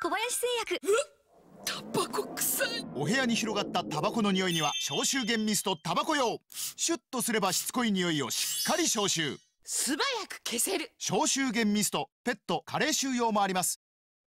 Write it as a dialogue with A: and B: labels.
A: 小林製薬タバコ臭いお部屋に広がったタバコの匂いには消臭源ミストタバコ用シュッとすればしつこい匂いをしっかり消臭
B: 素早く消
C: せ
A: る消臭源ミストペット加齢臭用もあります